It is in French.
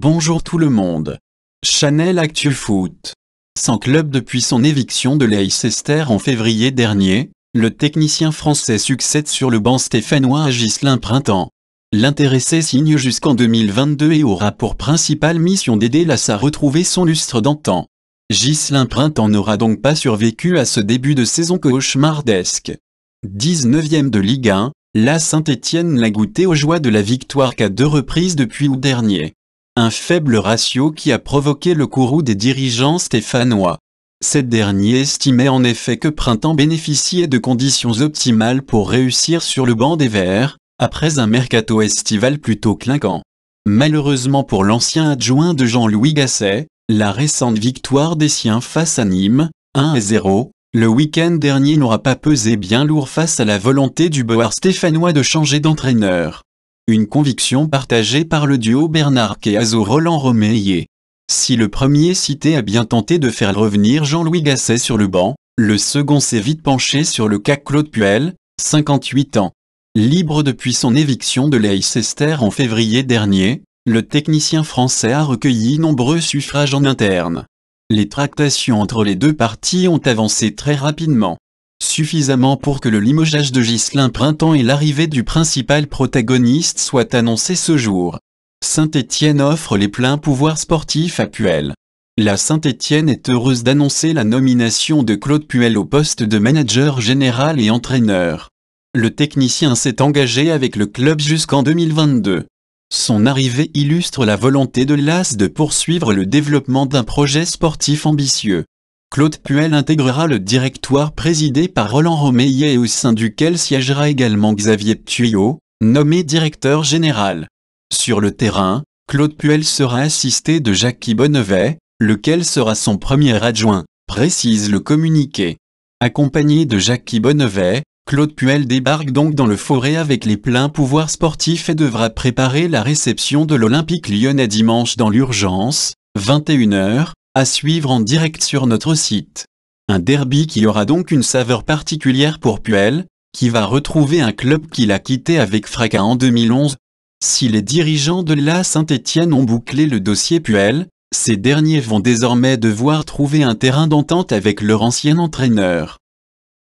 Bonjour tout le monde. Chanel Actu Foot. Sans club depuis son éviction de Leicester en février dernier, le technicien français succède sur le banc stéphanois à Ghislain Printemps. L'intéressé signe jusqu'en 2022 et aura pour principale mission d'aider Lassa à retrouver son lustre d'antan. Ghislain Printemps n'aura donc pas survécu à ce début de saison cauchemardesque. 19 ème de Ligue 1, la Saint-Étienne l'a goûté aux joies de la victoire qu'à deux reprises depuis août dernier un faible ratio qui a provoqué le courroux des dirigeants stéphanois. Cette dernier estimait en effet que Printemps bénéficiait de conditions optimales pour réussir sur le banc des Verts, après un mercato estival plutôt clinquant. Malheureusement pour l'ancien adjoint de Jean-Louis Gasset, la récente victoire des siens face à Nîmes, 1 à 0, le week-end dernier n'aura pas pesé bien lourd face à la volonté du Boer stéphanois de changer d'entraîneur une conviction partagée par le duo Bernard Keazo Roland romeyer Si le premier cité a bien tenté de faire revenir Jean-Louis Gasset sur le banc, le second s'est vite penché sur le cas Claude Puel, 58 ans. Libre depuis son éviction de Leicester en février dernier, le technicien français a recueilli nombreux suffrages en interne. Les tractations entre les deux parties ont avancé très rapidement suffisamment pour que le limogeage de Ghislain Printemps et l'arrivée du principal protagoniste soient annoncés ce jour. Saint-Étienne offre les pleins pouvoirs sportifs à Puel. La Saint-Étienne est heureuse d'annoncer la nomination de Claude Puel au poste de manager général et entraîneur. Le technicien s'est engagé avec le club jusqu'en 2022. Son arrivée illustre la volonté de l'AS de poursuivre le développement d'un projet sportif ambitieux. Claude Puel intégrera le directoire présidé par Roland Romeillet et au sein duquel siégera également Xavier Thuyot, nommé directeur général. Sur le terrain, Claude Puel sera assisté de Jacques Bonnevet, lequel sera son premier adjoint, précise le communiqué. Accompagné de Jacques Bonnevet, Claude Puel débarque donc dans le forêt avec les pleins pouvoirs sportifs et devra préparer la réception de l'Olympique lyonnais dimanche dans l'urgence, 21h, à suivre en direct sur notre site. Un derby qui aura donc une saveur particulière pour Puel, qui va retrouver un club qu'il a quitté avec fracas en 2011. Si les dirigeants de la Saint-Étienne ont bouclé le dossier Puel, ces derniers vont désormais devoir trouver un terrain d'entente avec leur ancien entraîneur.